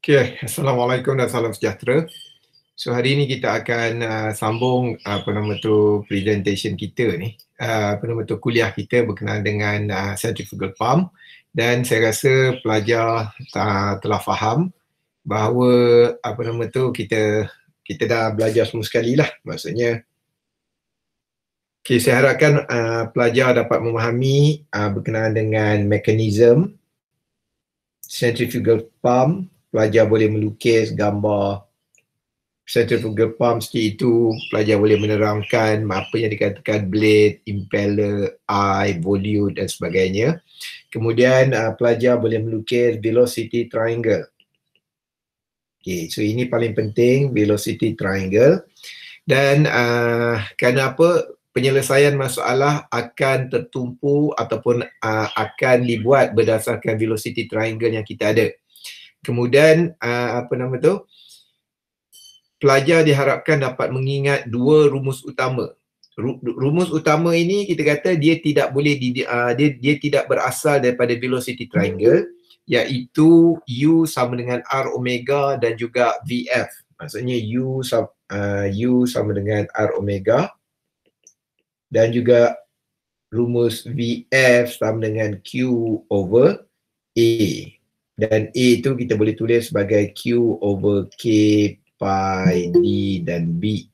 Okay. Assalamualaikum dan salam sejahtera. So hari ini kita akan uh, sambung uh, apa nama tu presentation kita ni. Uh, apa nama tu kuliah kita berkenaan dengan uh, centrifugal pump dan saya rasa pelajar uh, telah faham bahawa apa nama tu kita kita dah belajar semua sekali lah. Maksudnya Okay, saya harapkan uh, pelajar dapat memahami uh, berkenaan dengan mekanisme centrifugal pump pelajar boleh melukis gambar centrifugal pump seperti itu pelajar boleh menerangkan apa yang dikatakan blade, impeller, eye, volume dan sebagainya kemudian uh, pelajar boleh melukis velocity triangle Okay, so ini paling penting velocity triangle dan uh, kerana apa penyelesaian masalah akan tertumpu ataupun uh, akan dibuat berdasarkan velocity triangle yang kita ada. Kemudian uh, apa nama tu? Pelajar diharapkan dapat mengingat dua rumus utama. Rumus utama ini kita kata dia tidak boleh di, uh, dia dia tidak berasal daripada velocity triangle iaitu u sama dengan r omega dan juga vf. Maksudnya u sama uh, u sama dengan r omega dan juga rumus vf sama dengan q over a dan A tu kita boleh tulis sebagai Q over K pi D dan B.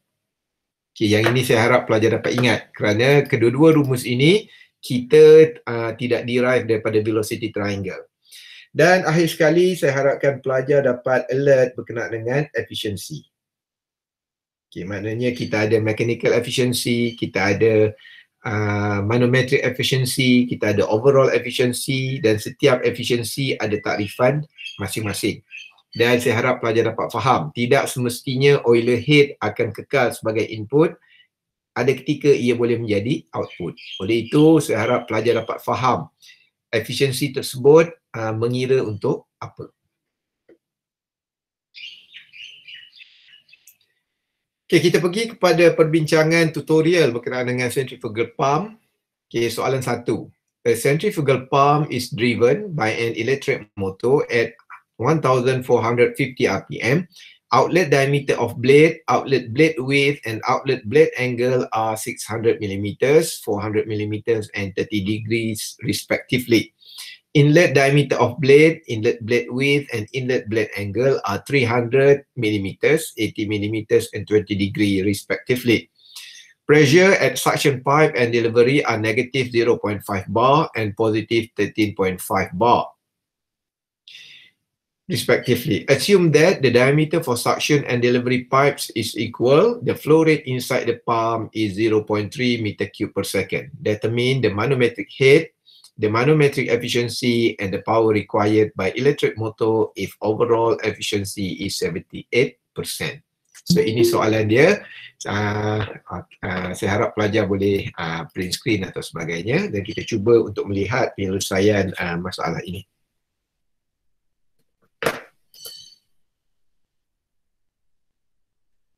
Okey, yang ini saya harap pelajar dapat ingat kerana kedua-dua rumus ini kita uh, tidak derive daripada velocity triangle. Dan akhir sekali saya harapkan pelajar dapat alert berkenaan dengan efficiency. Okey, maknanya kita ada mechanical efficiency, kita ada uh, manometric efficiency, kita ada overall efficiency dan setiap efficiency ada takrifan masing-masing. Dan saya harap pelajar dapat faham, tidak semestinya Euler head akan kekal sebagai input, ada ketika ia boleh menjadi output. Oleh itu, saya harap pelajar dapat faham efisiensi tersebut uh, mengira untuk apa. Okay, kita pergi kepada perbincangan tutorial berkenaan dengan centrifugal pump. Okay, soalan satu. A centrifugal pump is driven by an electric motor at 1450 RPM. Outlet diameter of blade, outlet blade width and outlet blade angle are 600 mm, 400 mm and 30 degrees respectively. Inlet diameter of blade, inlet blade width, and inlet blade angle are 300 millimeters, 80 millimeters, and 20 degree respectively. Pressure at suction pipe and delivery are negative 0.5 bar and positive 13.5 bar respectively. Assume that the diameter for suction and delivery pipes is equal. The flow rate inside the pump is 0.3 meter cube per second. Determine the manometric head the manometric efficiency and the power required by electric motor if overall efficiency is 78%. So ini soalan dia. Uh, uh, saya harap pelajar boleh uh, print screen atau sebagainya dan kita cuba untuk melihat penyelesaian uh, masalah ini.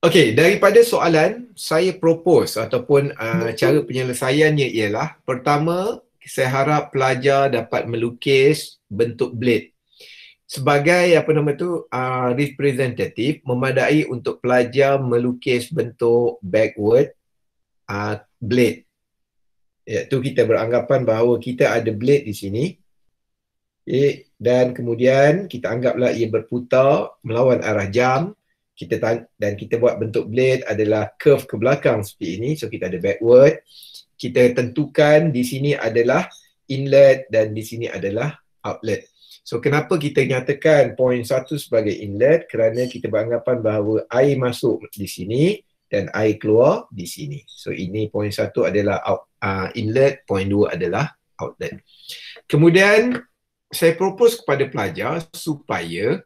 Okey, daripada soalan, saya propose ataupun uh, cara penyelesaiannya ialah pertama, saya harap pelajar dapat melukis bentuk blade sebagai apa nama tu uh, representative memadai untuk pelajar melukis bentuk backward uh, blade iaitu ya, kita beranggapan bahawa kita ada blade di sini okay. dan kemudian kita anggaplah ia berputar melawan arah jam kita dan kita buat bentuk blade adalah curve ke belakang seperti ini so kita ada backward kita tentukan di sini adalah inlet dan di sini adalah outlet. So kenapa kita nyatakan point satu sebagai inlet? Kerana kita beranggapan bahawa air masuk di sini dan air keluar di sini. So ini point satu adalah out, uh, inlet, point dua adalah outlet. Kemudian saya propose kepada pelajar supaya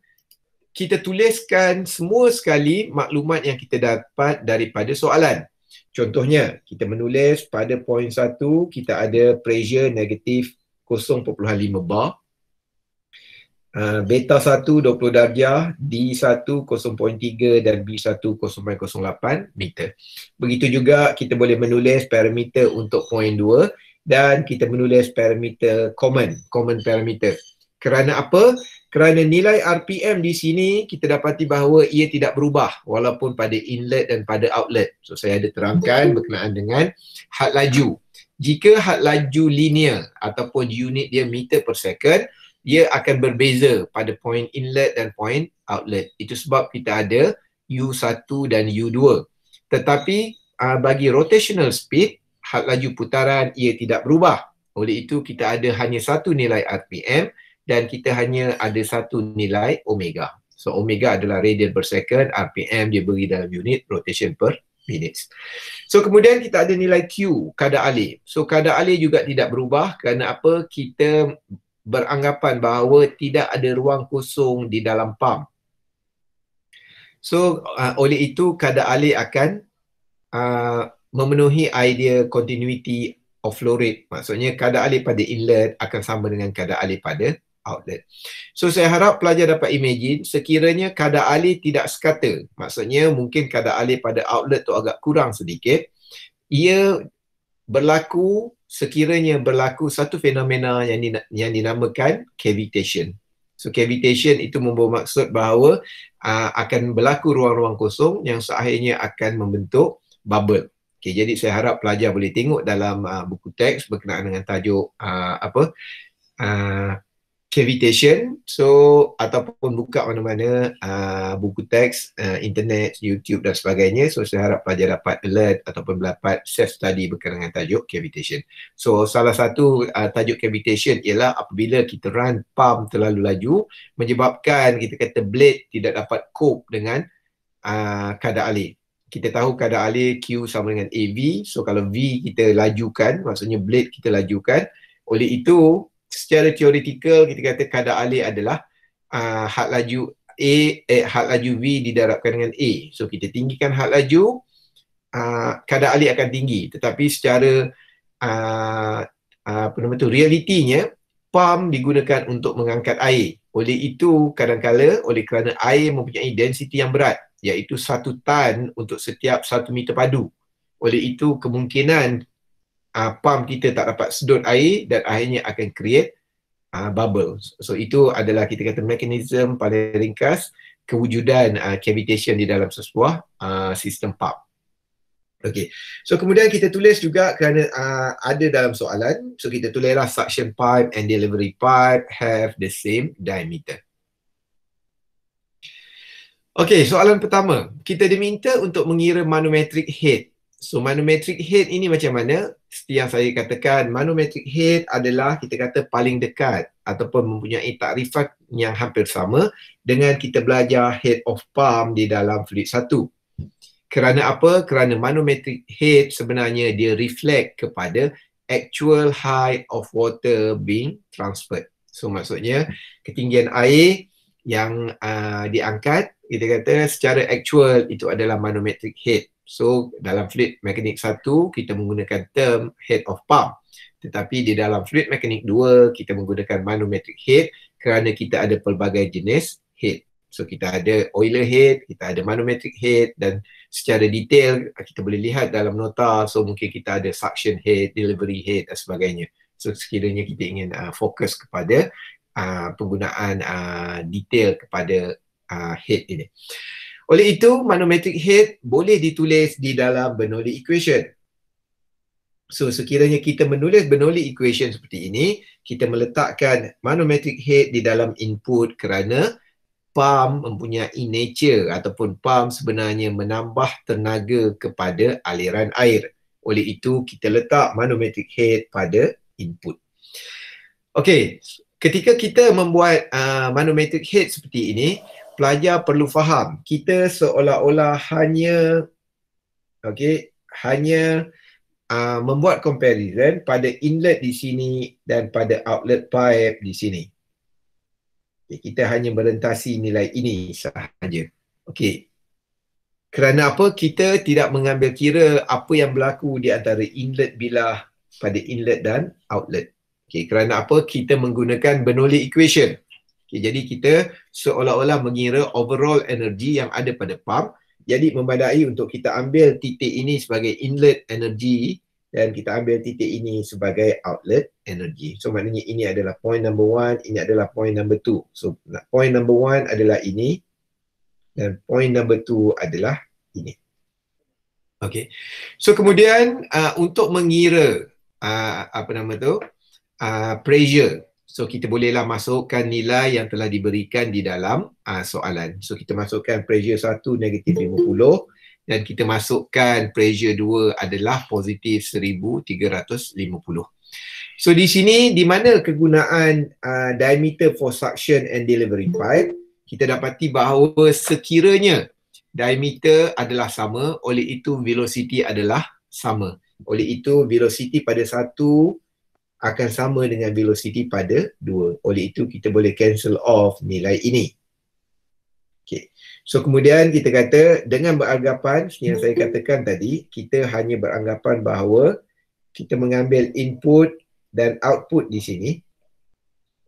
kita tuliskan semua sekali maklumat yang kita dapat daripada soalan. Contohnya, kita menulis pada poin satu kita ada pressure negatif 0.5 bar. Uh, beta 1, 20 darjah. D1, 0.3 dan B1, 0.08 meter. Begitu juga, kita boleh menulis parameter untuk poin dua dan kita menulis parameter common, common parameter. Kerana apa? kerana nilai RPM di sini kita dapati bahawa ia tidak berubah walaupun pada inlet dan pada outlet. So saya ada terangkan berkenaan dengan had laju. Jika had laju linear ataupun unit dia meter per second, ia akan berbeza pada point inlet dan point outlet. Itu sebab kita ada U1 dan U2. Tetapi uh, bagi rotational speed, had laju putaran ia tidak berubah. Oleh itu kita ada hanya satu nilai RPM dan kita hanya ada satu nilai omega. So omega adalah radian per second, RPM dia beri dalam unit rotation per minutes. So kemudian kita ada nilai Q, kadar alih. So kadar alih juga tidak berubah kerana apa? Kita beranggapan bahawa tidak ada ruang kosong di dalam pump. So uh, oleh itu kadar alih akan uh, memenuhi idea continuity of flow rate. Maksudnya kadar alih pada inlet akan sama dengan kadar alih pada outlet. So saya harap pelajar dapat imagine sekiranya kadar alih tidak sekata, maksudnya mungkin kadar alih pada outlet tu agak kurang sedikit, ia berlaku sekiranya berlaku satu fenomena yang yang dinamakan cavitation. So cavitation itu membawa maksud bahawa aa, uh, akan berlaku ruang-ruang kosong yang seakhirnya akan membentuk bubble. Okay, jadi saya harap pelajar boleh tengok dalam aa, uh, buku teks berkenaan dengan tajuk aa, uh, apa aa, cavitation so ataupun buka mana-mana uh, buku teks uh, internet YouTube dan sebagainya so saya harap pelajar dapat alert ataupun dapat self study berkenaan dengan tajuk cavitation so salah satu uh, tajuk cavitation ialah apabila kita run pump terlalu laju menyebabkan kita kata blade tidak dapat cope dengan uh, kadar alih kita tahu kadar alih Q sama dengan AV so kalau V kita lajukan maksudnya blade kita lajukan oleh itu secara teoretikal kita kata kadar alih adalah uh, had laju A eh, had laju V didarabkan dengan A. So kita tinggikan had laju uh, kadar alih akan tinggi tetapi secara uh, uh, apa realitinya pump digunakan untuk mengangkat air. Oleh itu kadangkala oleh kerana air mempunyai densiti yang berat iaitu satu tan untuk setiap satu meter padu. Oleh itu kemungkinan uh, pump kita tak dapat sedut air dan akhirnya akan create uh, bubble. So itu adalah kita kata mekanism paling ringkas kewujudan uh, cavitation di dalam sesebuah uh, sistem pump. Okay. So kemudian kita tulis juga kerana uh, ada dalam soalan. So kita tulislah suction pipe and delivery pipe have the same diameter. Okay. soalan pertama. Kita diminta untuk mengira manometric head So manometric head ini macam mana? Seperti yang saya katakan, manometric head adalah kita kata paling dekat ataupun mempunyai takrifat yang hampir sama dengan kita belajar head of palm di dalam fluid satu. Kerana apa? Kerana manometric head sebenarnya dia reflect kepada actual height of water being transferred. So maksudnya ketinggian air yang uh, diangkat kita kata secara actual itu adalah manometric head. So dalam fluid mekanik satu kita menggunakan term head of pump tetapi di dalam fluid mekanik dua kita menggunakan manometric head kerana kita ada pelbagai jenis head. So kita ada oiler head, kita ada manometric head dan secara detail kita boleh lihat dalam nota so mungkin kita ada suction head, delivery head dan sebagainya. So sekiranya kita ingin uh, fokus kepada uh, penggunaan uh, detail kepada uh, head ini. Oleh itu, manometric head boleh ditulis di dalam Bernoulli equation. So, sekiranya kita menulis Bernoulli equation seperti ini, kita meletakkan manometric head di dalam input kerana pump mempunyai nature ataupun pump sebenarnya menambah tenaga kepada aliran air. Oleh itu, kita letak manometric head pada input. Okey, ketika kita membuat uh, manometric head seperti ini, pelajar perlu faham kita seolah-olah hanya okey hanya uh, membuat comparison pada inlet di sini dan pada outlet pipe di sini okay, kita hanya merentasi nilai ini sahaja okey kerana apa kita tidak mengambil kira apa yang berlaku di antara inlet bilah pada inlet dan outlet okey kerana apa kita menggunakan Bernoulli equation Okay, jadi kita seolah-olah mengira overall energy yang ada pada pump. Jadi memadai untuk kita ambil titik ini sebagai inlet energy dan kita ambil titik ini sebagai outlet energy. So maknanya ini adalah point number one, ini adalah point number two. So point number one adalah ini dan point number two adalah ini. Okay. So kemudian uh, untuk mengira uh, apa nama tu uh, pressure So kita bolehlah masukkan nilai yang telah diberikan di dalam uh, soalan. So kita masukkan pressure 1 negatif 50 dan kita masukkan pressure 2 adalah positif 1350. So di sini di mana kegunaan uh, diameter for suction and delivery pipe kita dapati bahawa sekiranya diameter adalah sama oleh itu velocity adalah sama. Oleh itu velocity pada satu akan sama dengan velocity pada 2. Oleh itu kita boleh cancel off nilai ini. Okey. So kemudian kita kata dengan beranggapan yang saya katakan tadi, kita hanya beranggapan bahawa kita mengambil input dan output di sini.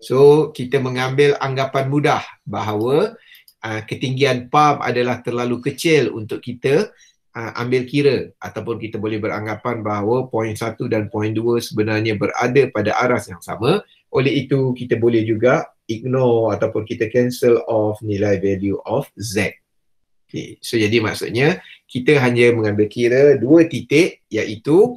So kita mengambil anggapan mudah bahawa uh, ketinggian pump adalah terlalu kecil untuk kita uh, ambil kira ataupun kita boleh beranggapan bahawa poin satu dan poin dua sebenarnya berada pada aras yang sama oleh itu kita boleh juga ignore ataupun kita cancel off nilai value of z okay. so jadi maksudnya kita hanya mengambil kira dua titik iaitu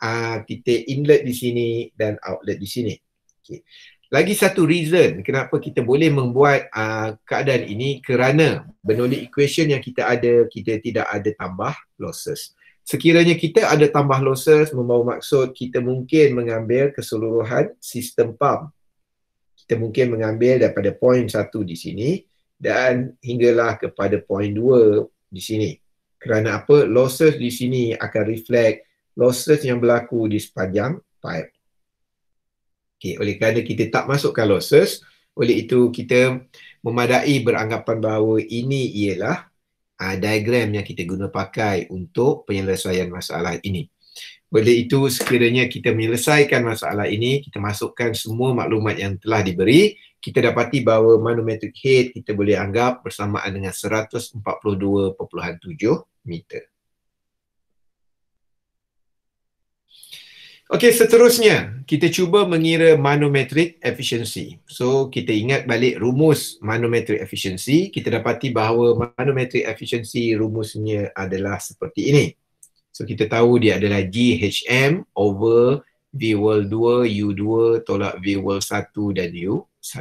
uh, titik inlet di sini dan outlet di sini okay. Lagi satu reason kenapa kita boleh membuat uh, keadaan ini kerana menulis equation yang kita ada, kita tidak ada tambah losses. Sekiranya kita ada tambah losses, membawa maksud kita mungkin mengambil keseluruhan sistem pump. Kita mungkin mengambil daripada point satu di sini dan hinggalah kepada point dua di sini. Kerana apa? Losses di sini akan reflect losses yang berlaku di sepanjang pipe. Okay, oleh kerana kita tak masukkan losses, oleh itu kita memadai beranggapan bahawa ini ialah uh, diagram yang kita guna pakai untuk penyelesaian masalah ini. Oleh itu, sekiranya kita menyelesaikan masalah ini, kita masukkan semua maklumat yang telah diberi, kita dapati bahawa manometric height kita boleh anggap bersamaan dengan 142.7 meter. Okey, seterusnya kita cuba mengira manometric efficiency. So kita ingat balik rumus manometric efficiency, kita dapati bahawa manometric efficiency rumusnya adalah seperti ini. So kita tahu dia adalah GHM over V world 2 U2 tolak V world 1 dan U1.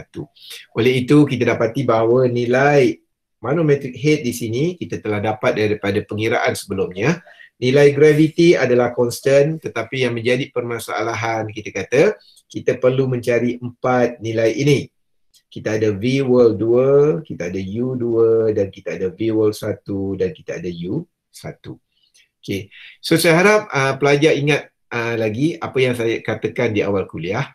Oleh itu kita dapati bahawa nilai manometric head di sini kita telah dapat daripada pengiraan sebelumnya nilai graviti adalah konstan tetapi yang menjadi permasalahan kita kata kita perlu mencari empat nilai ini. Kita ada V world 2, kita ada U 2 dan kita ada V world 1 dan kita ada U 1. Okay, So saya harap uh, pelajar ingat uh, lagi apa yang saya katakan di awal kuliah.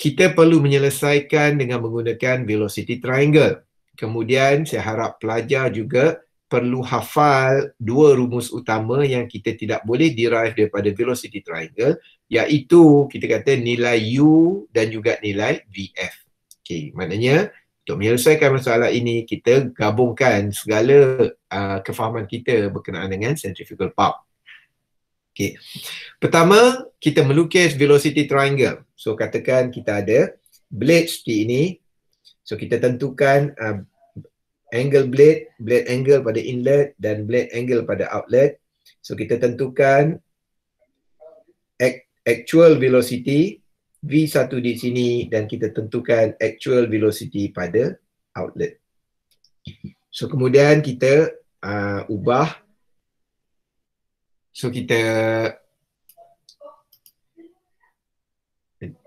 Kita perlu menyelesaikan dengan menggunakan velocity triangle. Kemudian saya harap pelajar juga perlu hafal dua rumus utama yang kita tidak boleh derive daripada velocity triangle iaitu kita kata nilai U dan juga nilai VF. Okey, maknanya untuk menyelesaikan masalah ini kita gabungkan segala uh, kefahaman kita berkenaan dengan centrifugal pump. Okey. Pertama, kita melukis velocity triangle. So katakan kita ada blade di ini. So kita tentukan uh, angle blade, blade angle pada inlet dan blade angle pada outlet. So kita tentukan actual velocity V1 di sini dan kita tentukan actual velocity pada outlet. So kemudian kita uh, ubah so kita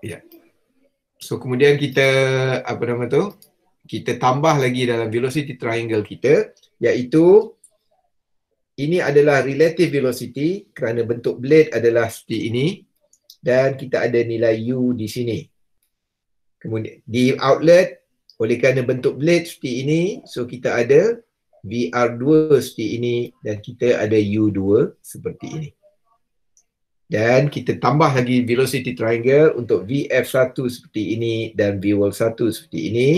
ya. Yeah. So kemudian kita apa nama tu? kita tambah lagi dalam velocity triangle kita iaitu ini adalah relative velocity kerana bentuk blade adalah seperti ini dan kita ada nilai u di sini. Kemudian di outlet oleh kerana bentuk blade seperti ini so kita ada VR2 seperti ini dan kita ada U2 seperti ini. Dan kita tambah lagi velocity triangle untuk VF1 seperti ini dan VWall1 seperti ini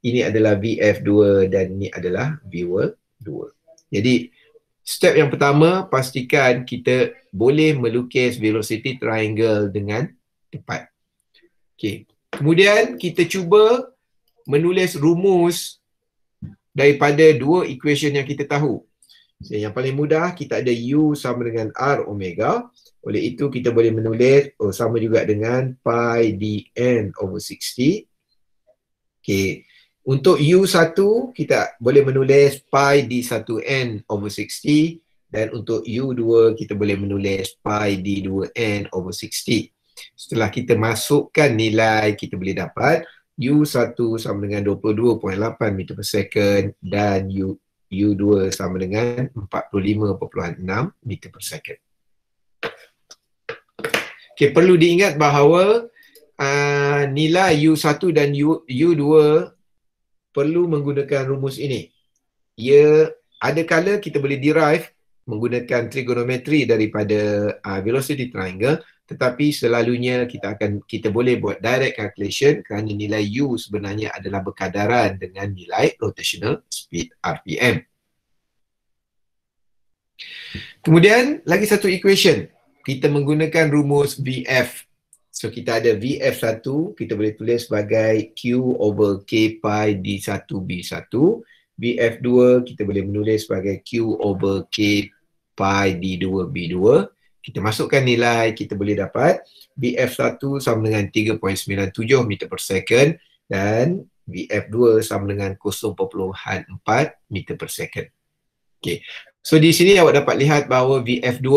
ini adalah VF2 dan ini adalah viewer 2. Jadi step yang pertama pastikan kita boleh melukis velocity triangle dengan tepat. Okey. Kemudian kita cuba menulis rumus daripada dua equation yang kita tahu. So, yang paling mudah kita ada U sama dengan R omega. Oleh itu kita boleh menulis oh, sama juga dengan pi dn over 60. Okey, untuk U1, kita boleh menulis pi di 1 N over 60 dan untuk U2, kita boleh menulis pi di 2 N over 60. Setelah kita masukkan nilai, kita boleh dapat U1 sama dengan 22.8 meter per second dan U, U2 sama dengan 45.6 meter per second. Okay, perlu diingat bahawa uh, nilai U1 dan U, U2 perlu menggunakan rumus ini. Ia ada kala kita boleh derive menggunakan trigonometri daripada uh, velocity triangle tetapi selalunya kita akan kita boleh buat direct calculation kerana nilai u sebenarnya adalah berkadaran dengan nilai rotational speed rpm. Kemudian lagi satu equation kita menggunakan rumus vf So kita ada VF1 kita boleh tulis sebagai Q over K pi D1 B1. VF2 kita boleh menulis sebagai Q over K pi D2 B2. Kita masukkan nilai kita boleh dapat VF1 sama dengan 3.97 meter per second dan VF2 sama dengan 0.4 meter per second. Okay. So di sini awak dapat lihat bahawa VF2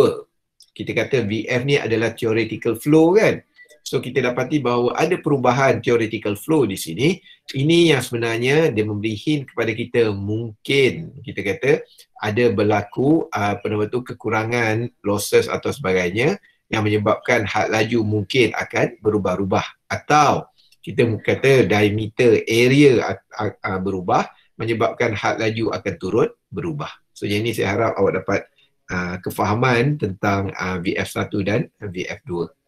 kita kata VF ni adalah theoretical flow kan? So kita dapati bahawa ada perubahan theoretical flow di sini. Ini yang sebenarnya dia memberi hint kepada kita mungkin kita kata ada berlaku ah, apa nama tu kekurangan losses atau sebagainya yang menyebabkan had laju mungkin akan berubah-ubah atau kita kata diameter area berubah menyebabkan had laju akan turun berubah. So yang ini saya harap awak dapat ah, kefahaman tentang ah, VF1 dan VF2.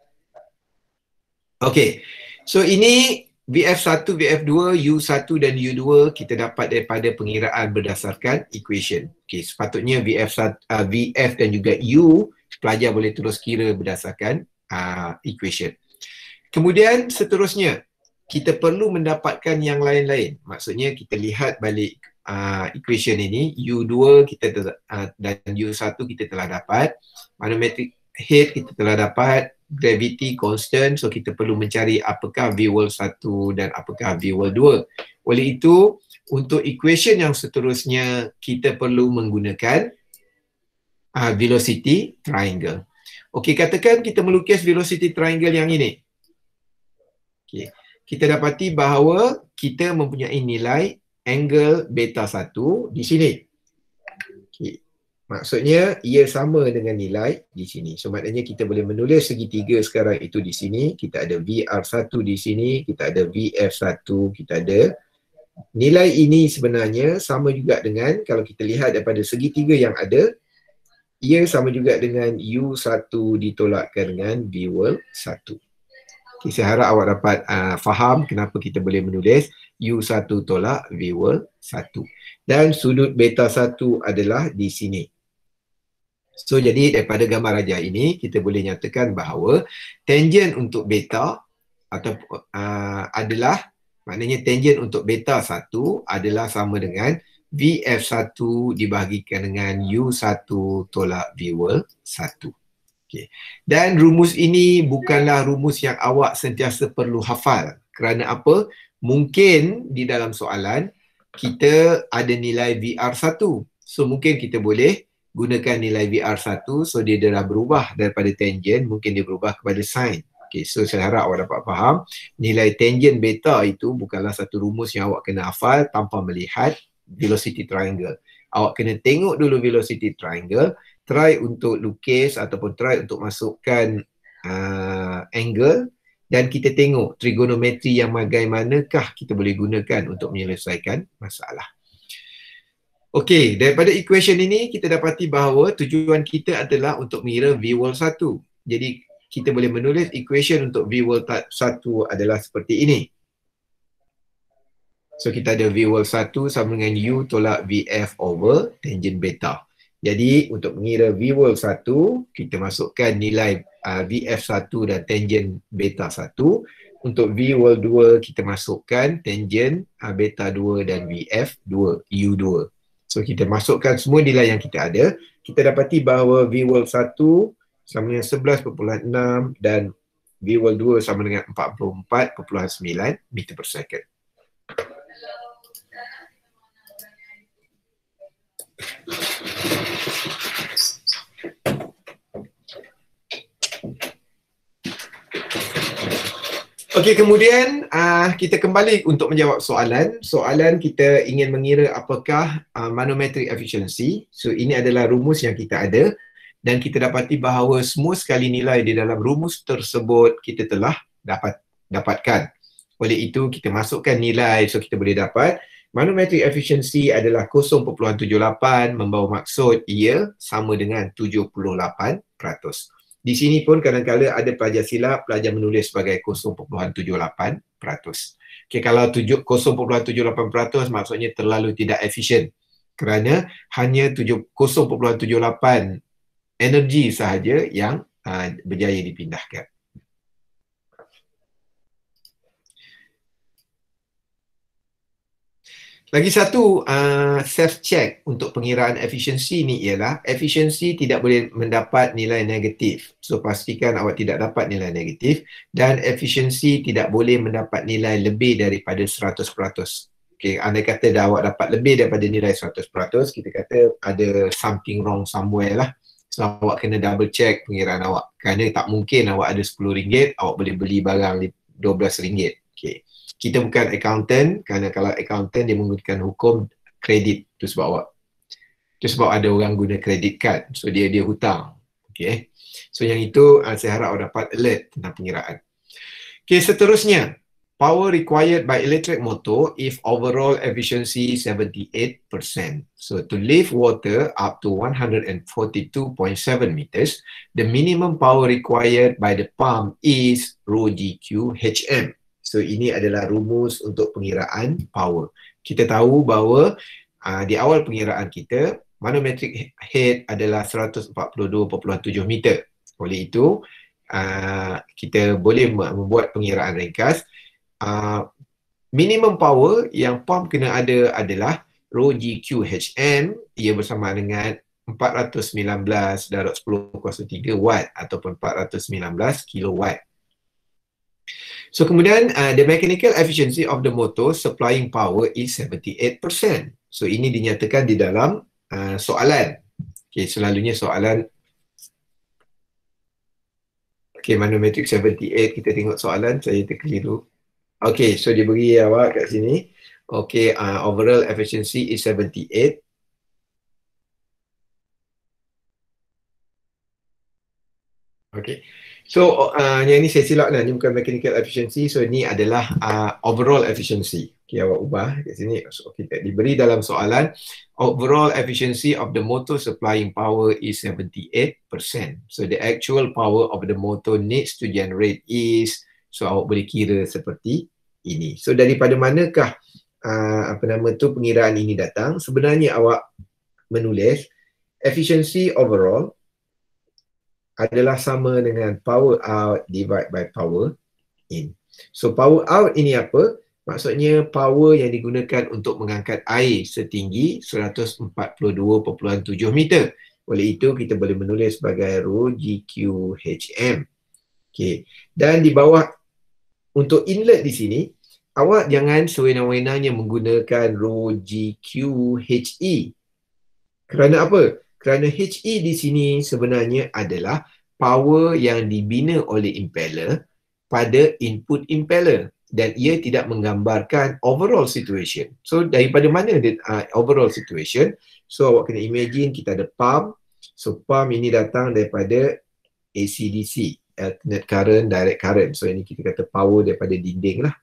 Okay, so ini VF1, VF2, U1 dan U2 kita dapat daripada pengiraan berdasarkan equation. Okay, sepatutnya VF1, uh, VF dan juga U pelajar boleh terus kira berdasarkan uh, equation. Kemudian seterusnya kita perlu mendapatkan yang lain-lain. Maksudnya kita lihat balik uh, equation ini U2 kita uh, dan U1 kita telah dapat, manometric head kita telah dapat, gravity constant so kita perlu mencari apakah v world 1 dan apakah v world 2 oleh itu untuk equation yang seterusnya kita perlu menggunakan uh, velocity triangle okey katakan kita melukis velocity triangle yang ini okey kita dapati bahawa kita mempunyai nilai angle beta 1 di sini Maksudnya ia sama dengan nilai di sini. So maknanya kita boleh menulis segitiga sekarang itu di sini. Kita ada VR1 di sini, kita ada VF1, kita ada nilai ini sebenarnya sama juga dengan kalau kita lihat daripada segitiga yang ada ia sama juga dengan U1 ditolakkan dengan V1. Okay, saya harap awak dapat uh, faham kenapa kita boleh menulis U1 tolak V1. Dan sudut beta 1 adalah di sini. So jadi daripada gambar rajah ini kita boleh nyatakan bahawa tangent untuk beta atau uh, adalah maknanya tangent untuk beta 1 adalah sama dengan VF1 dibahagikan dengan U1 tolak V1. Okay. Dan rumus ini bukanlah rumus yang awak sentiasa perlu hafal. Kerana apa? Mungkin di dalam soalan kita ada nilai VR1. So mungkin kita boleh gunakan nilai VR1 so dia dah berubah daripada tangent mungkin dia berubah kepada sine okay, so saya harap awak dapat faham nilai tangent beta itu bukanlah satu rumus yang awak kena hafal tanpa melihat velocity triangle awak kena tengok dulu velocity triangle try untuk lukis ataupun try untuk masukkan uh, angle dan kita tengok trigonometri yang bagaimanakah kita boleh gunakan untuk menyelesaikan masalah Okey, daripada equation ini kita dapati bahawa tujuan kita adalah untuk mengira V wall 1. Jadi kita boleh menulis equation untuk V wall 1 adalah seperti ini. So kita ada V wall 1 sama dengan U tolak VF over tangent beta. Jadi untuk mengira V wall 1, kita masukkan nilai uh, VF1 dan tangent beta 1. Untuk V wall 2, kita masukkan tangent uh, beta 2 dan VF2, U2. So kita masukkan semua nilai yang kita ada, kita dapati bahawa V wall 1 sama dengan 11.6 dan V wall 2 sama dengan 44.9 meter per second. Okey, kemudian uh, kita kembali untuk menjawab soalan. Soalan kita ingin mengira apakah uh, manometric efficiency. So, ini adalah rumus yang kita ada dan kita dapati bahawa semua sekali nilai di dalam rumus tersebut kita telah dapat dapatkan. Oleh itu, kita masukkan nilai so kita boleh dapat manometric efficiency adalah 0.78 membawa maksud ia sama dengan 78%. Di sini pun kadang-kadang ada pelajar silap, pelajar menulis sebagai 0.78%. Okay, kalau 0.78% maksudnya terlalu tidak efisien kerana hanya 0.78 energi sahaja yang uh, berjaya dipindahkan. Lagi satu uh, self check untuk pengiraan efisiensi ni ialah efisiensi tidak boleh mendapat nilai negatif. So pastikan awak tidak dapat nilai negatif dan efisiensi tidak boleh mendapat nilai lebih daripada 100%. Okay, anda kata dah awak dapat lebih daripada nilai 100%, kita kata ada something wrong somewhere lah. So awak kena double check pengiraan awak. Kerana tak mungkin awak ada RM10, awak boleh beli barang RM12. Okay kita bukan accountant kerana kalau accountant dia menggunakan hukum kredit tu sebab awak tu sebab ada orang guna kredit card so dia dia hutang okey so yang itu uh, saya harap awak dapat alert tentang pengiraan okey seterusnya power required by electric motor if overall efficiency 78% so to lift water up to 142.7 meters the minimum power required by the pump is rho gq hm So ini adalah rumus untuk pengiraan power. Kita tahu bahawa uh, di awal pengiraan kita manometric head adalah 142.7 meter. Oleh itu uh, kita boleh membuat pengiraan ringkas uh, ah, minimum power yang pump kena ada adalah rho GQHM ia bersama dengan 419 darab 10 kuasa 3 watt ataupun 419 kilowatt. So kemudian uh, the mechanical efficiency of the motor supplying power is 78%. So ini dinyatakan di dalam uh, soalan. Okay, selalunya soalan. Okay, manometric 78. Kita tengok soalan. Saya terkeliru. Okay, so dia beri awak kat sini. Okay, uh, overall efficiency is 78%. Okay. So uh, yang ini saya silap lah. Ini bukan mechanical efficiency. So ni adalah uh, overall efficiency. Okay, awak ubah di sini. So, kita diberi dalam soalan. Overall efficiency of the motor supplying power is 78%. So the actual power of the motor needs to generate is. So awak boleh kira seperti ini. So daripada manakah uh, apa nama tu pengiraan ini datang? Sebenarnya awak menulis efficiency overall adalah sama dengan power out divide by power in. So power out ini apa? Maksudnya power yang digunakan untuk mengangkat air setinggi 142.7 meter. Oleh itu kita boleh menulis sebagai rho GQHM. Okay. Dan di bawah untuk inlet di sini, awak jangan sewenang-wenangnya menggunakan rho GQHE. Kerana apa? Kerana HE di sini sebenarnya adalah power yang dibina oleh impeller pada input impeller dan ia tidak menggambarkan overall situation. So daripada mana the uh, overall situation? So awak kena imagine kita ada pump. So pump ini datang daripada AC DC, alternate current, direct current. So ini kita kata power daripada dinding lah.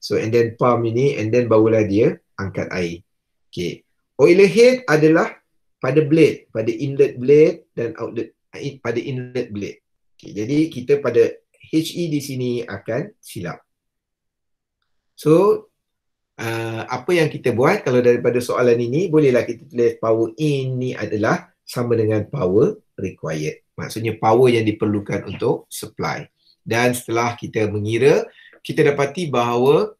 So and then pump ini and then barulah dia angkat air. Okay. Oiler head adalah pada blade, pada inlet blade dan outlet eh, pada inlet blade. Okay, jadi kita pada HE di sini akan silap. So uh, apa yang kita buat kalau daripada soalan ini bolehlah kita tulis power ini adalah sama dengan power required. Maksudnya power yang diperlukan untuk supply. Dan setelah kita mengira, kita dapati bahawa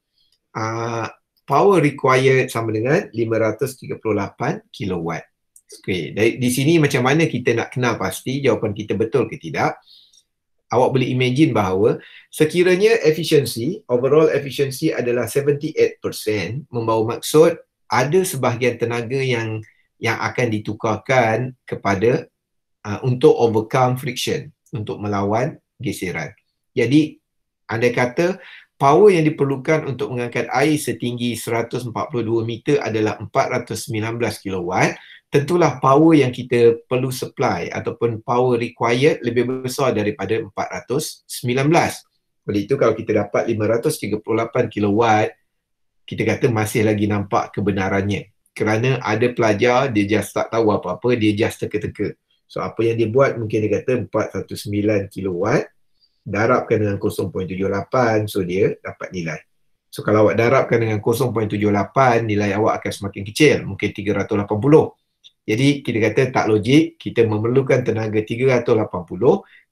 uh, power required sama dengan 538 kilowatt. Okay. Di, di sini macam mana kita nak kenal pasti jawapan kita betul ke tidak? Awak boleh imagine bahawa sekiranya efisiensi overall efisiensi adalah 78% membawa maksud ada sebahagian tenaga yang yang akan ditukarkan kepada uh, untuk overcome friction, untuk melawan geseran. Jadi, anda kata power yang diperlukan untuk mengangkat air setinggi 142 meter adalah 419 kilowatt, tentulah power yang kita perlu supply ataupun power required lebih besar daripada 419. Oleh itu kalau kita dapat 538 kilowatt, kita kata masih lagi nampak kebenarannya. Kerana ada pelajar, dia just tak tahu apa-apa, dia just teka-teka. So apa yang dia buat mungkin dia kata 419 kilowatt darabkan dengan 0.78 so dia dapat nilai so kalau awak darabkan dengan 0.78 nilai awak akan semakin kecil mungkin 380 jadi kita kata tak logik kita memerlukan tenaga 380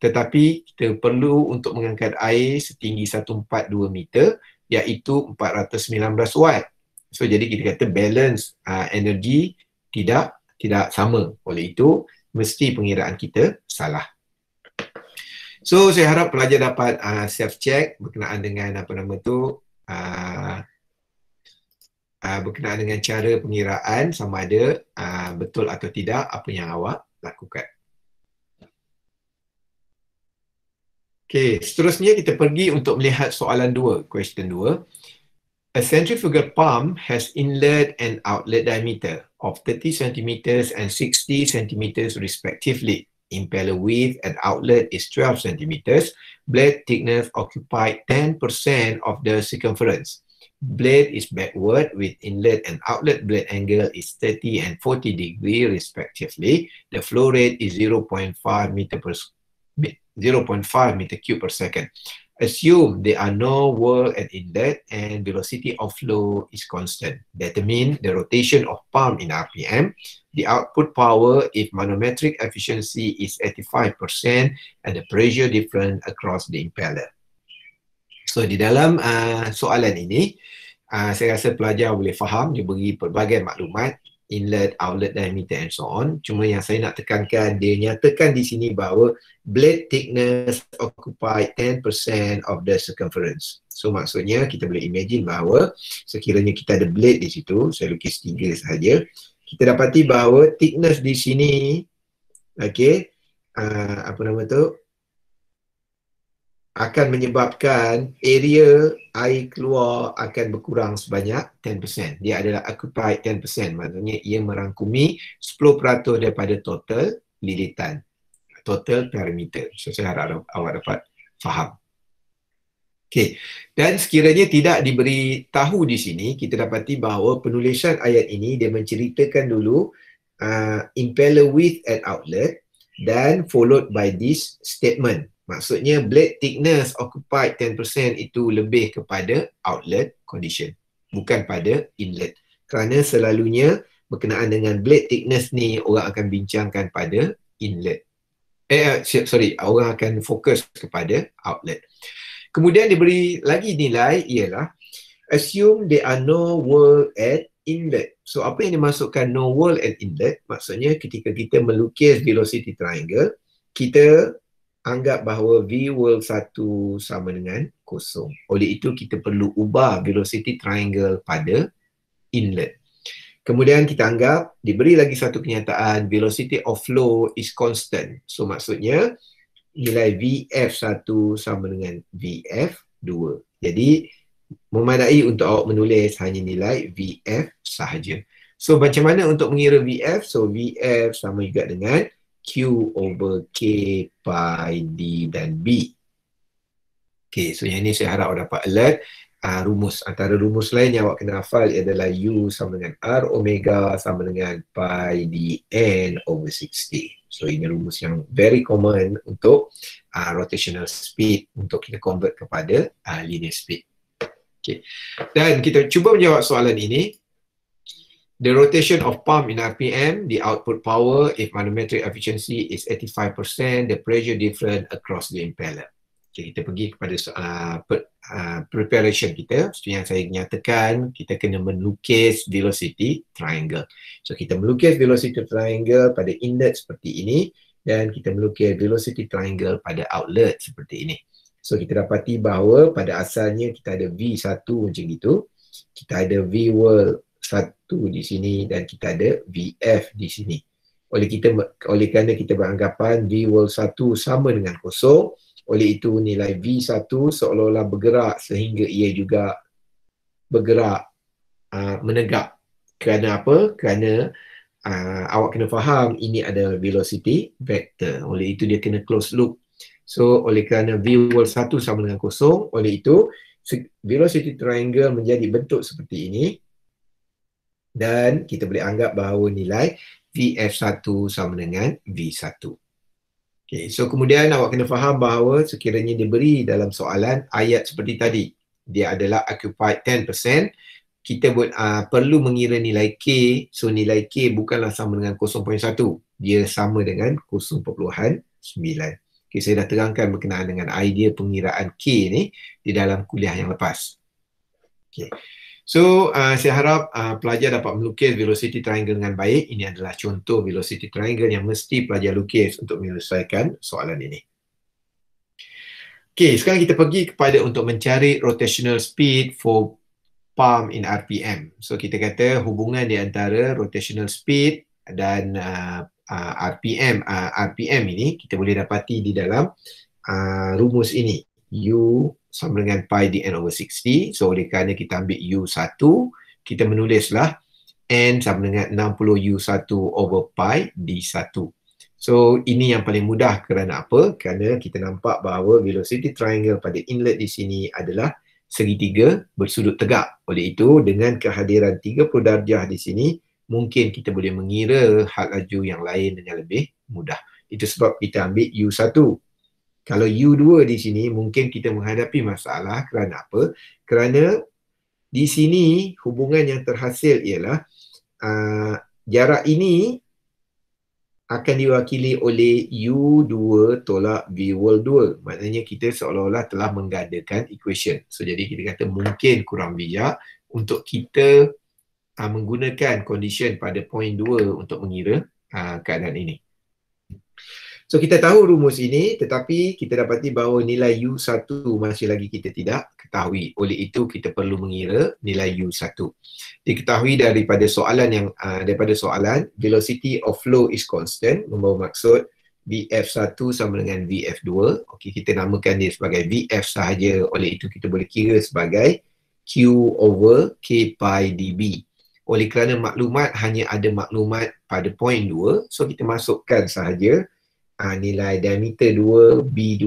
tetapi kita perlu untuk mengangkat air setinggi 142 meter iaitu 419 watt so jadi kita kata balance uh, energi tidak tidak sama oleh itu mesti pengiraan kita salah So saya harap pelajar dapat uh, ah, self check berkenaan dengan apa nama tu uh, uh, berkenaan dengan cara pengiraan sama ada uh, betul atau tidak apa yang awak lakukan. Okay, seterusnya kita pergi untuk melihat soalan dua, question dua. A centrifugal pump has inlet and outlet diameter of 30 cm and 60 cm respectively. Impeller width at outlet is 12 centimeters. Blade thickness occupied 10% of the circumference. Blade is backward with inlet and outlet blade angle is 30 and 40 degree respectively. The flow rate is 0.5 meter per 0.5 meter cube per second. assume there are no work and inlet and velocity of flow is constant. That means the rotation of pump in RPM, the output power if manometric efficiency is 85% and the pressure different across the impeller. So di dalam uh, soalan ini, uh, saya rasa pelajar boleh faham dia beri pelbagai maklumat inlet, outlet dan emitter and so on. Cuma yang saya nak tekankan, dia nyatakan di sini bahawa blade thickness occupy 10% of the circumference. So maksudnya kita boleh imagine bahawa sekiranya kita ada blade di situ, saya lukis tiga sahaja, kita dapati bahawa thickness di sini, okay, uh, apa nama tu, akan menyebabkan area air keluar akan berkurang sebanyak 10%. Dia adalah occupied 10%, maksudnya ia merangkumi 10% daripada total lilitan, total perimeter. So, saya harap awak dapat faham. Okay. Dan sekiranya tidak diberi tahu di sini, kita dapati bahawa penulisan ayat ini dia menceritakan dulu uh, impeller with at outlet dan followed by this statement Maksudnya blade thickness occupied 10% itu lebih kepada outlet condition bukan pada inlet. Kerana selalunya berkenaan dengan blade thickness ni orang akan bincangkan pada inlet. Eh, eh sorry, orang akan fokus kepada outlet. Kemudian diberi lagi nilai ialah assume there are no wall at inlet. So apa yang dimasukkan no wall at inlet? Maksudnya ketika kita melukis velocity triangle, kita anggap bahawa V world 1 sama dengan kosong. Oleh itu kita perlu ubah velocity triangle pada inlet. Kemudian kita anggap diberi lagi satu kenyataan velocity of flow is constant. So maksudnya nilai VF1 sama dengan VF2. Jadi memadai untuk awak menulis hanya nilai VF sahaja. So macam mana untuk mengira VF? So VF sama juga dengan Q over K pi D dan B. Okay, so yang ini saya harap awak dapat alert. Uh, rumus antara rumus lain yang awak kena hafal adalah U sama dengan R omega sama dengan pi D N over 60. So ini rumus yang very common untuk uh, rotational speed untuk kita convert kepada uh, linear speed. Okay. Dan kita cuba menjawab soalan ini. The rotation of pump in RPM, the output power, if manometric efficiency is 85%, the pressure difference across the impeller. Okay, kita pergi kepada uh, per, uh, preparation kita. So yang saya nyatakan, kita kena melukis velocity triangle. So, kita melukis velocity triangle pada inlet seperti ini dan kita melukis velocity triangle pada outlet seperti ini. So, kita dapati bahawa pada asalnya kita ada V1 macam itu. Kita ada V-world satu di sini dan kita ada VF di sini. Oleh kita oleh kerana kita beranggapan V wall 1 sama dengan kosong, oleh itu nilai V1 seolah-olah bergerak sehingga ia juga bergerak uh, menegak. Kerana apa? Kerana uh, awak kena faham ini adalah velocity vector. Oleh itu dia kena close loop. So oleh kerana V wall 1 sama dengan kosong, oleh itu velocity triangle menjadi bentuk seperti ini dan kita boleh anggap bahawa nilai VF1 sama dengan V1. Okay, so kemudian awak kena faham bahawa sekiranya diberi dalam soalan ayat seperti tadi, dia adalah occupied 10%, kita buat, uh, perlu mengira nilai K so nilai K bukanlah sama dengan 0.1 dia sama dengan 0.9 okay, saya dah terangkan berkenaan dengan idea pengiraan K ni di dalam kuliah yang lepas okay. So, uh, saya harap uh, pelajar dapat melukis velocity triangle dengan baik. Ini adalah contoh velocity triangle yang mesti pelajar lukis untuk menyelesaikan soalan ini. Okay, sekarang kita pergi kepada untuk mencari rotational speed for palm in RPM. So, kita kata hubungan di antara rotational speed dan uh, uh, RPM uh, RPM ini kita boleh dapati di dalam uh, rumus ini. U sama dengan pi di N over 60. So oleh kerana kita ambil U 1, kita menulislah N sama dengan 60 U 1 over pi D 1. So ini yang paling mudah kerana apa? Kerana kita nampak bahawa velocity triangle pada inlet di sini adalah segitiga bersudut tegak. Oleh itu, dengan kehadiran 30 darjah di sini, mungkin kita boleh mengira hal laju yang lain dengan lebih mudah. Itu sebab kita ambil U1. Kalau U2 di sini mungkin kita menghadapi masalah kerana apa? Kerana di sini hubungan yang terhasil ialah uh, jarak ini akan diwakili oleh U2 tolak V2. Maknanya kita seolah-olah telah menggandakan equation. So jadi kita kata mungkin kurang bijak untuk kita uh, menggunakan condition pada point 2 untuk mengira uh, keadaan ini. So kita tahu rumus ini tetapi kita dapati bahawa nilai U1 masih lagi kita tidak ketahui. Oleh itu kita perlu mengira nilai U1. Diketahui daripada soalan yang uh, daripada soalan velocity of flow is constant membawa maksud VF1 sama dengan VF2. Okey kita namakan dia sebagai VF sahaja. Oleh itu kita boleh kira sebagai Q over K pi dB. Oleh kerana maklumat hanya ada maklumat pada point 2. So kita masukkan sahaja uh, nilai diameter 2, hmm. B2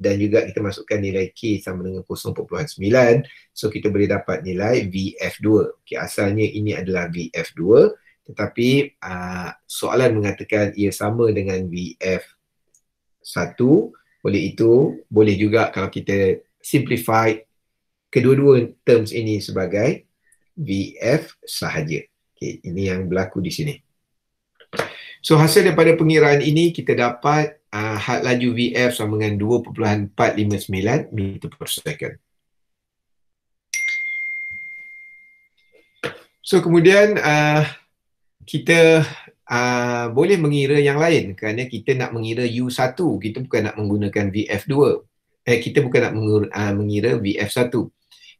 dan juga kita masukkan nilai K sama dengan 0.9 so kita boleh dapat nilai VF2. Okay, asalnya ini adalah VF2 tetapi uh, soalan mengatakan ia sama dengan VF1 Oleh itu, boleh juga kalau kita simplify kedua-dua terms ini sebagai VF sahaja. Okay, ini yang berlaku di sini. So hasil daripada pengiraan ini kita dapat uh, had laju VF sama dengan 2.459 meter per second. So kemudian uh, kita uh, boleh mengira yang lain kerana kita nak mengira U1, kita bukan nak menggunakan VF2. Eh, kita bukan nak mengira, uh, mengira VF1.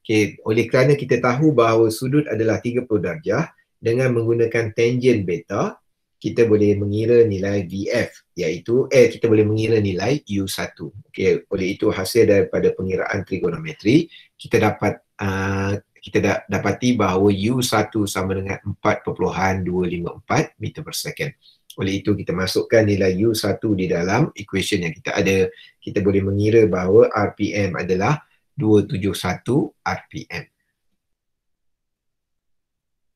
Okay. Oleh kerana kita tahu bahawa sudut adalah 30 darjah dengan menggunakan tangent beta, kita boleh mengira nilai VF iaitu eh kita boleh mengira nilai U1. Okey, oleh itu hasil daripada pengiraan trigonometri kita dapat uh, kita da- dapati bahawa U1 sama dengan 4.254 meter per second. Oleh itu kita masukkan nilai U1 di dalam equation yang kita ada. Kita boleh mengira bahawa RPM adalah 271 RPM.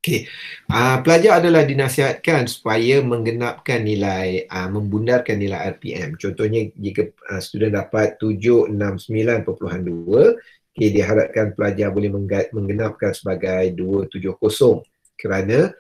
Okey, uh, pelajar adalah dinasihatkan supaya menggenapkan nilai, uh, ah, membundarkan nilai RPM. Contohnya jika uh, student dapat 769.2, okay, diharapkan pelajar boleh menggenapkan sebagai 270 kerana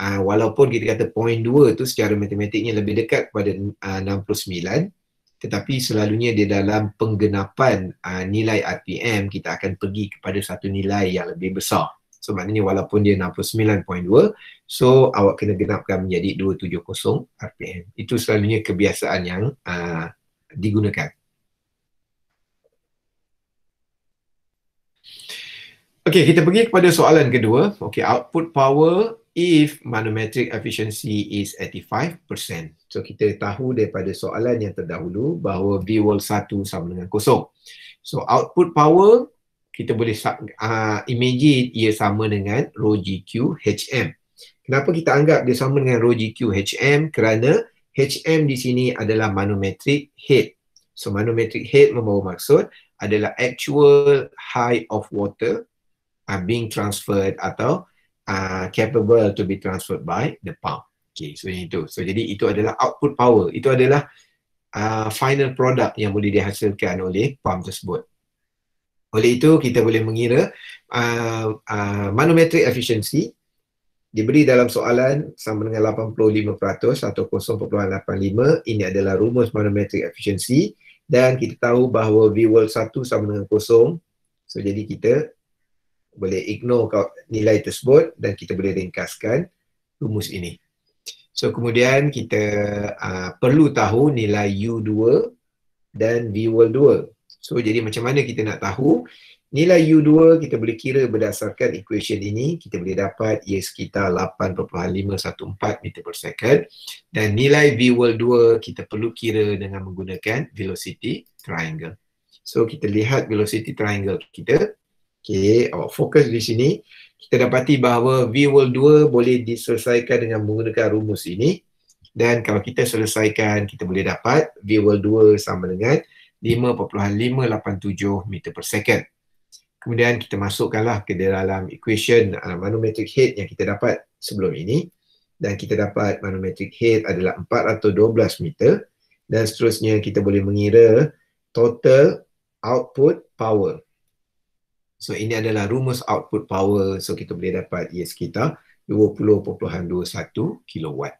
uh, walaupun kita kata 0.2 tu secara matematiknya lebih dekat kepada uh, 69 tetapi selalunya di dalam penggenapan uh, nilai RPM kita akan pergi kepada satu nilai yang lebih besar. So maknanya walaupun dia 69.2 So awak kena genapkan menjadi 270 RPM Itu selalunya kebiasaan yang uh, digunakan Okay kita pergi kepada soalan kedua Okay output power if manometric efficiency is 85% So kita tahu daripada soalan yang terdahulu Bahawa V wall 1 sama dengan kosong So output power kita boleh uh, imagine ia sama dengan rho GQ HM. Kenapa kita anggap dia sama dengan rho GQ HM? Kerana HM di sini adalah manometric head. So manometric head membawa maksud adalah actual height of water uh, being transferred atau uh, capable to be transferred by the pump. Okay, so itu. So jadi itu adalah output power. Itu adalah uh, final product yang boleh dihasilkan oleh pump tersebut. Oleh itu kita boleh mengira uh, uh, manometric efficiency diberi dalam soalan sama dengan 85% atau 0.85 ini adalah rumus manometric efficiency dan kita tahu bahawa V world 1 sama dengan kosong, so jadi kita boleh ignore nilai tersebut dan kita boleh ringkaskan rumus ini so kemudian kita uh, perlu tahu nilai U2 dan V world 2 So jadi macam mana kita nak tahu nilai U2 kita boleh kira berdasarkan equation ini kita boleh dapat ia sekitar 8.514 meter per second dan nilai V world 2 kita perlu kira dengan menggunakan velocity triangle. So kita lihat velocity triangle kita. Okay, awak fokus di sini. Kita dapati bahawa V world 2 boleh diselesaikan dengan menggunakan rumus ini. Dan kalau kita selesaikan, kita boleh dapat V world 2 sama dengan 8.514 5.587 meter per second. Kemudian kita masukkanlah ke dalam equation uh, manometric head yang kita dapat sebelum ini dan kita dapat manometric head adalah 412 meter dan seterusnya kita boleh mengira total output power. So ini adalah rumus output power so kita boleh dapat ia sekitar 20.21 kilowatt.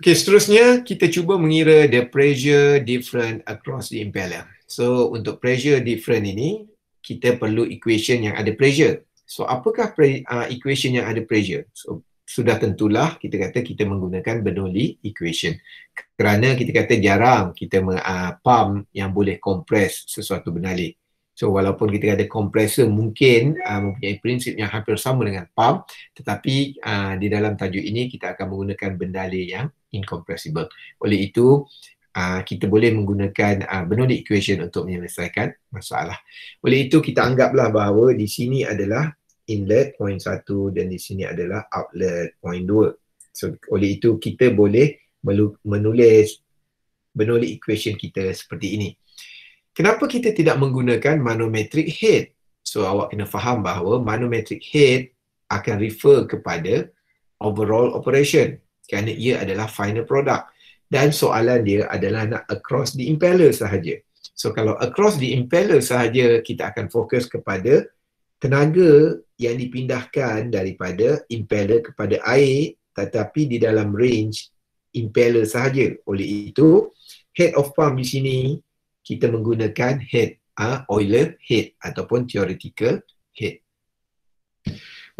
Okay, seterusnya kita cuba mengira the pressure different across the impeller. So untuk pressure different ini, kita perlu equation yang ada pressure. So apakah pre, uh, equation yang ada pressure? So sudah tentulah kita kata kita menggunakan Bernoulli equation. Kerana kita kata jarang kita uh, pump yang boleh compress sesuatu benalik. So walaupun kita ada kompresor mungkin uh, mempunyai prinsip yang hampir sama dengan pump tetapi uh, di dalam tajuk ini kita akan menggunakan benda yang incompressible. Oleh itu, uh, kita boleh menggunakan uh, ah, Bernoulli equation untuk menyelesaikan masalah. Oleh itu, kita anggaplah bahawa di sini adalah inlet point satu dan di sini adalah outlet point dua. So, oleh itu, kita boleh menulis Bernoulli equation kita seperti ini. Kenapa kita tidak menggunakan manometric head? So, awak kena faham bahawa manometric head akan refer kepada overall operation kerana ia adalah final product dan soalan dia adalah nak across the impeller sahaja. So kalau across the impeller sahaja kita akan fokus kepada tenaga yang dipindahkan daripada impeller kepada air tetapi di dalam range impeller sahaja. Oleh itu head of pump di sini kita menggunakan head uh, oiler head ataupun theoretical head.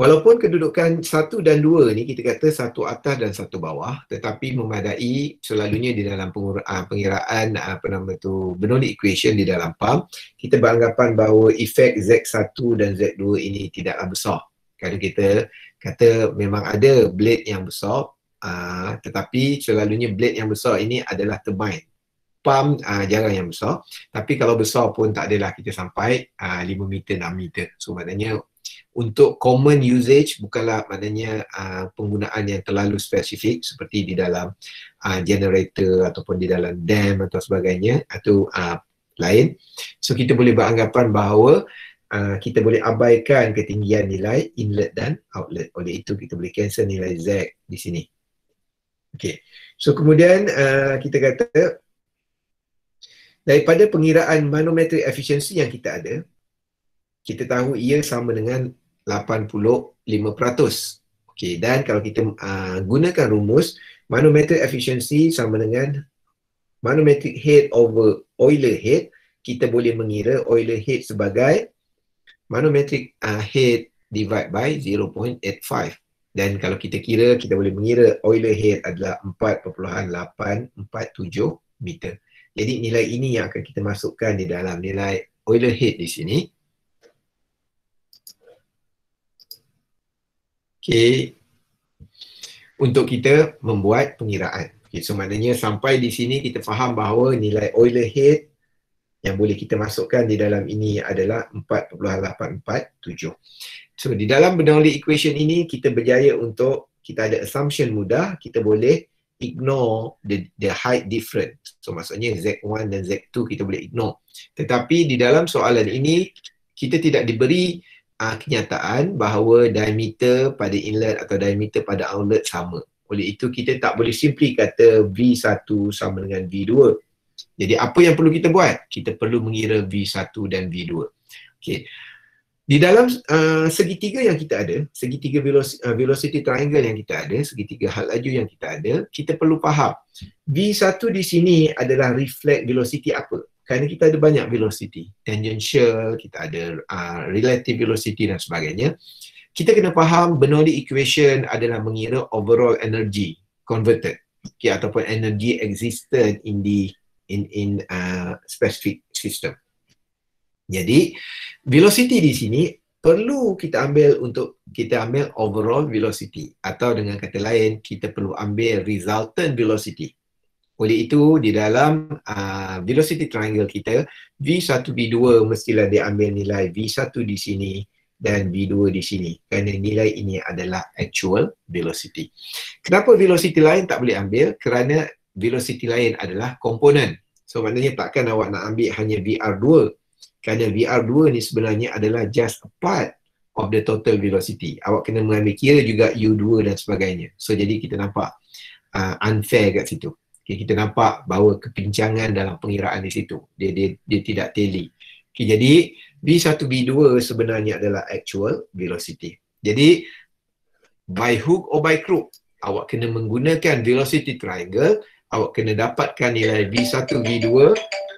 Walaupun kedudukan satu dan dua ni kita kata satu atas dan satu bawah tetapi memadai selalunya di dalam ah, pengiraan ah, apa nama tu Bernoulli equation di dalam PAM kita beranggapan bahawa efek Z1 dan Z2 ini tidaklah besar. Kalau kita kata memang ada blade yang besar uh, tetapi selalunya blade yang besar ini adalah turbine. PAM uh, jarang yang besar tapi kalau besar pun tak adalah kita sampai uh, 5 meter, 6 meter. So maknanya untuk common usage bukanlah maknanya uh, penggunaan yang terlalu spesifik seperti di dalam uh, generator ataupun di dalam dam atau sebagainya atau uh, lain so kita boleh beranggapan bahawa uh, kita boleh abaikan ketinggian nilai inlet dan outlet oleh itu kita boleh cancel nilai Z di sini Okay. so kemudian uh, kita kata daripada pengiraan manometric efficiency yang kita ada kita tahu ia sama dengan 85%. Okey, dan kalau kita uh, gunakan rumus manometer efficiency sama dengan manometric head over oiler head, kita boleh mengira oiler head sebagai manometric uh, head divide by 0.85. Dan kalau kita kira, kita boleh mengira oiler head adalah 4.847 meter. Jadi nilai ini yang akan kita masukkan di dalam nilai oiler head di sini. Okay. Untuk kita membuat pengiraan. Okay, so maknanya sampai di sini kita faham bahawa nilai Euler head yang boleh kita masukkan di dalam ini adalah 4.847. So di dalam Bernoulli equation ini kita berjaya untuk kita ada assumption mudah, kita boleh ignore the, the height difference. So maksudnya Z1 dan Z2 kita boleh ignore. Tetapi di dalam soalan ini kita tidak diberi uh, kenyataan bahawa diameter pada inlet atau diameter pada outlet sama. Oleh itu kita tak boleh simply kata V1 sama dengan V2. Jadi apa yang perlu kita buat? Kita perlu mengira V1 dan V2. Okey. Di dalam uh, segitiga yang kita ada, segitiga velocity, uh, velocity triangle yang kita ada, segitiga hal laju yang kita ada, kita perlu faham V1 di sini adalah reflect velocity apa? kerana kita ada banyak velocity tangential kita ada uh, relative velocity dan sebagainya kita kena faham Bernoulli equation adalah mengira overall energy converted okay, ataupun energy existed in the in in uh, specific system jadi velocity di sini perlu kita ambil untuk kita ambil overall velocity atau dengan kata lain kita perlu ambil resultant velocity oleh itu, di dalam uh, velocity triangle kita, V1, V2 mestilah dia ambil nilai V1 di sini dan V2 di sini. Kerana nilai ini adalah actual velocity. Kenapa velocity lain tak boleh ambil? Kerana velocity lain adalah komponen. So, maknanya takkan awak nak ambil hanya VR2. Kerana VR2 ni sebenarnya adalah just a part of the total velocity. Awak kena mengambil kira juga U2 dan sebagainya. So, jadi kita nampak uh, unfair kat situ. Okay, kita nampak bahawa kepincangan dalam pengiraan di situ. Dia dia, dia tidak teli. Okay, jadi B1, B2 sebenarnya adalah actual velocity. Jadi by hook or by crook, awak kena menggunakan velocity triangle, awak kena dapatkan nilai B1, B2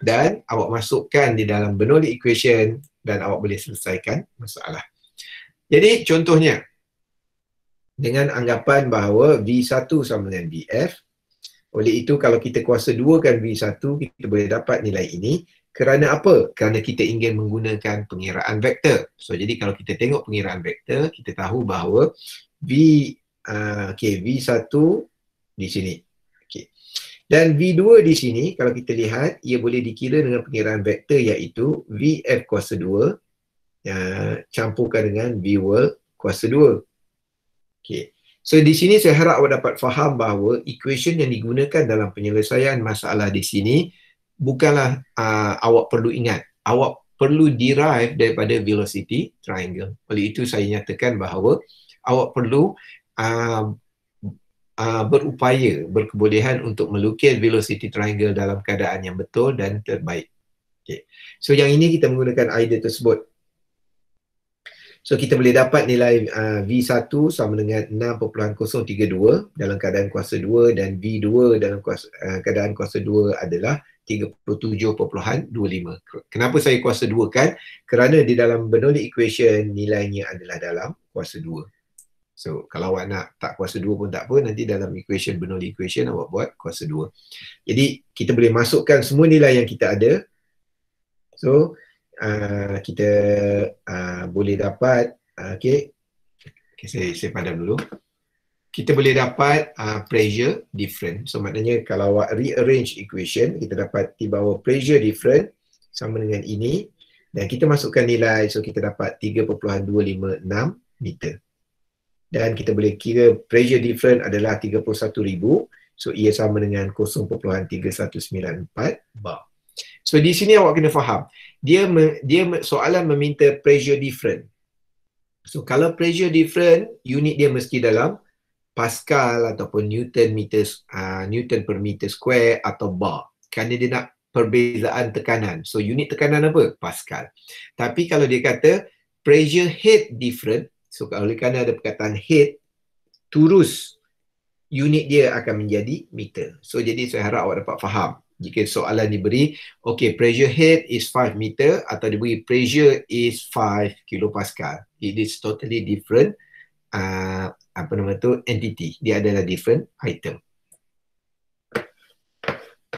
dan awak masukkan di dalam Bernoulli equation dan awak boleh selesaikan masalah. Jadi contohnya, dengan anggapan bahawa V1 sama dengan VF, oleh itu kalau kita kuasa dua kan V1 kita boleh dapat nilai ini kerana apa? Kerana kita ingin menggunakan pengiraan vektor. So jadi kalau kita tengok pengiraan vektor kita tahu bahawa V uh, okay, V1 di sini. Okay. Dan V2 di sini kalau kita lihat ia boleh dikira dengan pengiraan vektor iaitu VF kuasa 2 uh, campurkan dengan V world kuasa 2. Okay. So di sini saya harap awak dapat faham bahawa equation yang digunakan dalam penyelesaian masalah di sini bukanlah uh, awak perlu ingat. Awak perlu derive daripada velocity triangle. Oleh itu saya nyatakan bahawa awak perlu uh, uh, berupaya berkebolehan untuk melukis velocity triangle dalam keadaan yang betul dan terbaik. Okay. So yang ini kita menggunakan idea tersebut. So kita boleh dapat nilai uh, V1 sama dengan 6.032 dalam keadaan kuasa 2 dan V2 dalam kuasa, uh, keadaan kuasa 2 adalah 37.25. Kenapa saya kuasa 2 kan? Kerana di dalam Bernoulli equation nilainya adalah dalam kuasa 2. So kalau awak nak tak kuasa 2 pun tak apa nanti dalam equation Bernoulli equation awak buat kuasa 2. Jadi kita boleh masukkan semua nilai yang kita ada. So uh, kita uh, boleh dapat uh, okey okay, saya saya padam dulu kita boleh dapat uh, pressure different so maknanya kalau awak rearrange equation kita dapat di bawah pressure different sama dengan ini dan kita masukkan nilai so kita dapat 3.256 meter dan kita boleh kira pressure different adalah 31000 so ia sama dengan 0.3194 bar so di sini awak kena faham dia dia soalan meminta pressure different. So kalau pressure different, unit dia mesti dalam pascal ataupun newton meter uh, newton per meter square atau bar. Kerana dia nak perbezaan tekanan. So unit tekanan apa? Pascal. Tapi kalau dia kata pressure head different, so kalau kerana ada perkataan head turus unit dia akan menjadi meter. So jadi saya harap awak dapat faham jika soalan diberi okay pressure head is 5 meter atau diberi pressure is 5 kilopascal it is totally different uh, apa nama tu entity dia adalah different item